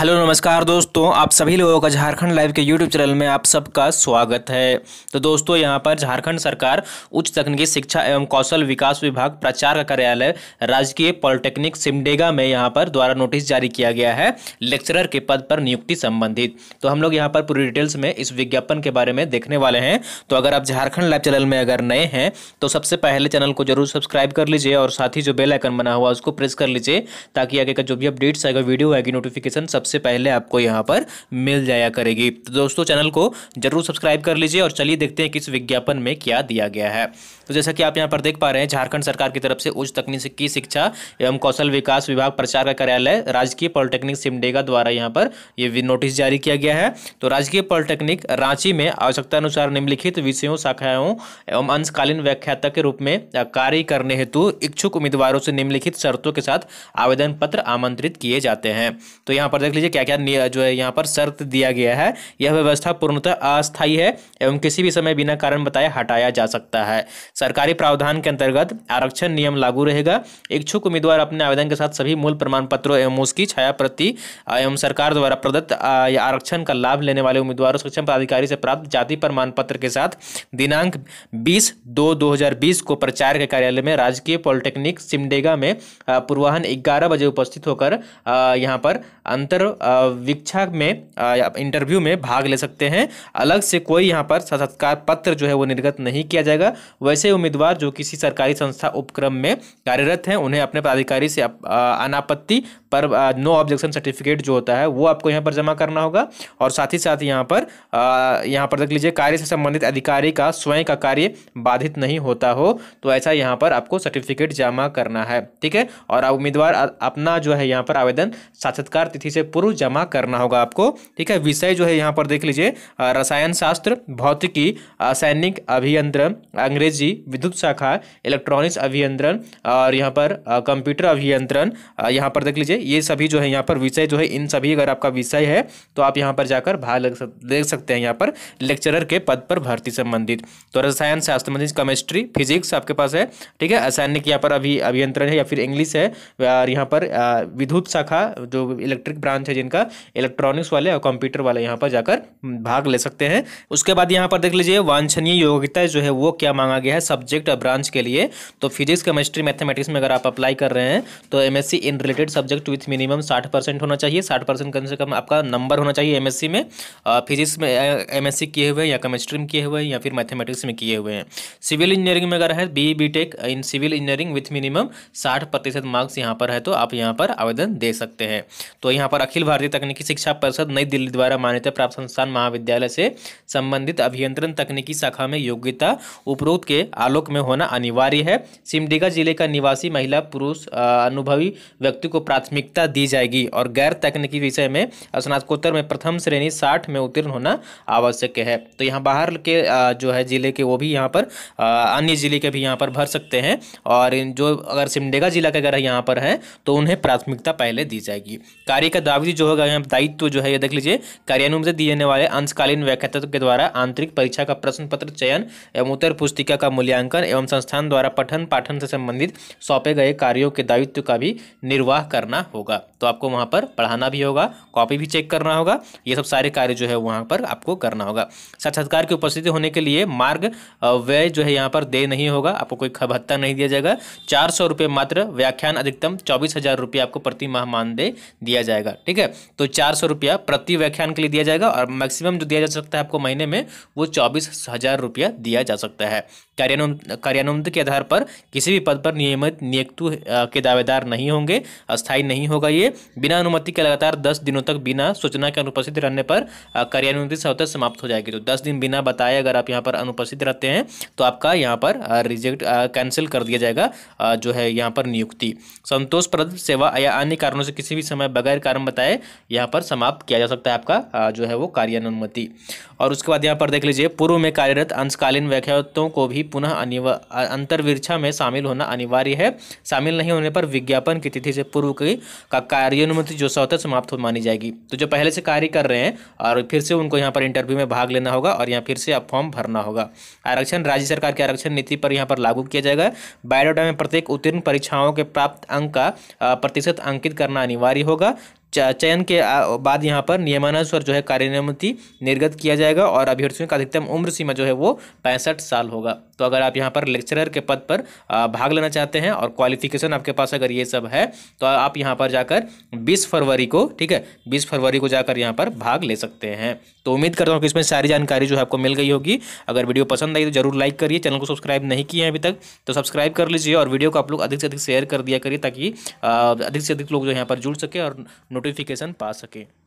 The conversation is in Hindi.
हेलो नमस्कार दोस्तों आप सभी लोगों का झारखंड लाइव के यूट्यूब चैनल में आप सबका स्वागत है तो दोस्तों यहां पर झारखंड सरकार उच्च तकनीकी शिक्षा एवं कौशल विकास विभाग प्रचार का कार्यालय राजकीय पॉलिटेक्निक सिमडेगा में यहां पर द्वारा नोटिस जारी किया गया है लेक्चरर के पद पर नियुक्ति संबंधित तो हम लोग यहाँ पर पूरी डिटेल्स में इस विज्ञापन के बारे में देखने वाले हैं तो अगर आप झारखंड लाइव चैनल में अगर नए हैं तो सबसे पहले चैनल को जरूर सब्सक्राइब कर लीजिए और साथ ही जो बेलाइकन बना हुआ उसको प्रेस कर लीजिए ताकि आगे का जो भी अपडेट्स आएगा वीडियो आएगी नोटिफिकेशन सबसे सबसे पहले आपको यहाँ पर मिल जाया करेगी तो दोस्तों चैनल को जरूर सब्सक्राइब कर लीजिए और चलिए देखते हैं कि इस विज्ञापन में क्या दिया गया है तो जैसा कि आप यहाँ पर देख पा रहे हैं झारखंड सरकार की तरफ से उच्च तकनीकी शिक्षा एवं कौशल विकास विभाग प्रचार का कार्यालय राजकीय पॉलिटेक्निक सिमडेगा द्वारा यहाँ पर ये नोटिस जारी किया गया है तो राजकीय पॉलिटेक्निक रांची में आवश्यकता अनुसार निम्नलिखित विषयों शाखाओं एवं अंशकालीन व्याख्याता के रूप में कार्य करने हेतु इच्छुक उम्मीदवारों से निम्नलिखित शर्तों के साथ आवेदन पत्र आमंत्रित किए जाते हैं तो यहाँ पर देख लीजिए क्या क्या जो है यहाँ पर शर्त दिया गया है यह व्यवस्था पूर्णतः अस्थायी है एवं किसी भी समय बिना कारण बताए हटाया जा सकता है सरकारी प्रावधान के अंतर्गत आरक्षण नियम लागू रहेगा इच्छुक उम्मीदवार अपने आवेदन के साथ सभी मूल प्रमाण पत्रों एवं उसकी छाया प्रति एवं सरकार द्वारा प्रदत्त आरक्षण का लाभ लेने वाले उम्मीदवारों सक्षम पदाधिकारी से प्राप्त जाति प्रमाण पत्र के साथ दिनांक बीस दो दो को प्रचार के कार्यालय में राजकीय पॉलिटेक्निक सिमडेगा में पूर्वाहन ग्यारह बजे उपस्थित होकर यहाँ पर अंतर वीक्षा में इंटरव्यू में भाग ले सकते हैं अलग से कोई यहाँ पर साक्षात्कार पत्र जो है वो निर्गत नहीं किया जाएगा वैसे उम्मीदवार जो किसी सरकारी संस्था उपक्रम में कार्यरत हैं उन्हें अपने पदाधिकारी से अनापत्ति पर नो ऑब्जेक्शन सर्टिफिकेट जो होता है वो आपको यहाँ पर जमा करना होगा और साथ ही साथ यहाँ पर यहाँ पर देख लीजिए कार्य से संबंधित अधिकारी का स्वयं का कार्य बाधित नहीं होता हो तो ऐसा यहाँ पर आपको सर्टिफिकेट जमा करना है ठीक है और उम्मीदवार अपना जो है यहाँ पर आवेदन साक्षात्कार तिथि से पूर्व पूर्व जमा करना होगा आपको ठीक है विषय जो है यहाँ पर देख लीजिए रसायन शास्त्र भौतिकी सैनिक अभियंत्र अंग्रेजी विद्युत शाखा इलेक्ट्रॉनिक्स अभियंत्रण और यहाँ पर कंप्यूटर अभियंत्रण यहाँ पर देख लीजिए ये सभी जो है यहाँ पर विषय जो है इन सभी अगर आपका विषय है तो आप यहाँ पर जाकर भाग देख सकते हैं यहाँ पर लेक्चरर के पद पर भर्ती संबंधित तो रसायन शास्त्र मतलब केमिस्ट्री फिजिक्स आपके पास है ठीक है असैनिक यहाँ पर अभी अभियंत्रण है या फिर इंग्लिश है और यहाँ पर विद्युत शाखा जो इलेक्ट्रिक ब्रांच है जिनका इलेक्ट्रॉनिक्स वाले और कंप्यूटर वाले यहाँ पर जाकर भाग ले सकते हैं उसके बाद यहाँ पर देख लीजिए वांछनीय योग्यता जो है वो क्या मांगा गया है सब्जेक्ट और ब्रांच के लिए तो फिजिक्स केमिस्ट्री मैथमेटिक्स में अगर आप अप्लाई कर रहे हैं तो M in related subject with minimum साठ होना चाहिए साठ परसेंट कम से कम आपका नंबर होना चाहिए एम में फिजिक्स में एम किए हुए या केमिस्ट्री में किए हुए या फिर मैथमेटिक्स में किए हुए हैं सिविल इंजीनियरिंग में अगर है B B tech in civil engineering with minimum साठ प्रतिशत मार्क्स यहाँ पर है तो आप यहाँ पर आवेदन दे सकते हैं तो यहाँ पर अखिल अखिल भारतीय तकनीकी शिक्षा परिषद नई दिल्ली द्वारा मान्यता प्राप्त संस्थान महाविद्यालय से संबंधित अभियंत्रण तकनीकी शाखा में योग्यता उपरोक्त के आलोक में होना अनिवार्य है सिमडेगा जिले का निवासी महिला पुरुष अनुभवी व्यक्ति को प्राथमिकता दी जाएगी और गैर तकनीकी विषय में स्नातकोत्तर में प्रथम श्रेणी साठ में उत्तीर्ण होना आवश्यक है तो यहाँ बाहर के जो है जिले के वो भी यहाँ पर अन्य जिले के भी यहाँ पर भर सकते हैं और जो अगर सिमडेगा जिला के अगर यहाँ पर हैं तो उन्हें प्राथमिकता पहले दी जाएगी कार्य का आवधि जो होगा यहाँ दायित्व जो है ये देख लीजिए कार्यान्वयन से दिए जाने वाले अंशकालीन व्याख्यात के द्वारा आंतरिक परीक्षा का प्रश्न पत्र चयन एवं उत्तर पुस्तिका का मूल्यांकन एवं संस्थान द्वारा पठन पाठन से संबंधित सौंपे गए कार्यों के दायित्व का भी निर्वाह करना होगा तो आपको वहाँ पर पढ़ाना भी होगा कॉपी भी चेक करना होगा ये सब सारे कार्य जो है वहाँ पर आपको करना होगा साक्षात्कार की उपस्थिति होने के लिए मार्ग व्यय जो है यहाँ पर दे नहीं होगा आपको कोई भत्ता नहीं दिया जाएगा चार सौ मात्र व्याख्यान अधिकतम चौबीस हजार रुपये आपको प्रति माह मानदेय दिया जाएगा ठीक ठीक है तो चार सौ रुपया प्रति व्याख्यान के लिए दिया जाएगा और मैक्सिमम जो दिया जा सकता है आपको महीने में वो चौबीस हजार रुपया दिया जा सकता है कार्यानुमति के आधार पर किसी भी पद पर नियमित नियुक्तु के दावेदार नहीं होंगे अस्थायी नहीं होगा ये बिना अनुमति के लगातार दस दिनों तक बिना सूचना के अनुपस्थित रहने पर कार्यानुमति सौतः समाप्त हो जाएगी तो दस दिन बिना बताए अगर आप यहाँ पर अनुपस्थित रहते हैं तो आपका यहाँ पर रिजेक्ट कैंसिल कर दिया जाएगा जो है यहाँ पर नियुक्ति संतोषप्रद सेवा या अन्य कारणों से किसी भी समय बगैर कारण बताए यहाँ पर समाप्त किया जा सकता है आपका जो है वो कार्यानुमति और उसके बाद यहाँ पर देख लीजिए पूर्व में कार्यरत अंशकालीन व्याख्यातों को भी पुनः अंतर्वीक्षा में शामिल होना अनिवार्य है शामिल नहीं होने पर विज्ञापन की तिथि से पूर्व की का कार्यानुमति जो सौ है समाप्त हो मानी जाएगी तो जो पहले से कार्य कर रहे हैं और फिर से उनको यहाँ पर इंटरव्यू में भाग लेना होगा और यहाँ फिर से अब फॉर्म भरना होगा आरक्षण राज्य सरकार की आरक्षण नीति पर यहाँ पर लागू किया जाएगा बायोडाटा में प्रत्येक उत्तीर्ण परीक्षाओं के प्राप्त अंक का प्रतिशत अंकित करना अनिवार्य होगा चयन के बाद यहाँ पर नियमानुसार जो है कार्यानुमति निर्गत किया जाएगा और अभ्यर्थियों का अधिकतम उम्र सीमा जो है वो पैंसठ साल होगा तो अगर आप यहाँ पर लेक्चरर के पद पर भाग लेना चाहते हैं और क्वालिफिकेशन आपके पास अगर ये सब है तो आप यहाँ पर जाकर बीस फरवरी को ठीक है बीस फरवरी को जाकर यहाँ पर भाग ले सकते हैं तो उम्मीद करता हूँ कि इसमें सारी जानकारी जो है आपको मिल गई होगी अगर वीडियो पसंद आई तो जरूर लाइक करिए चैनल को सब्सक्राइब नहीं किए हैं अभी तक तो सब्सक्राइब कर लीजिए और वीडियो को आप लोग अधिक से अधिक शेयर कर दिया करिए ताकि अधिक से अधिक लोग जो यहाँ पर जुड़ सके और नोटिफिकेशन पा सकें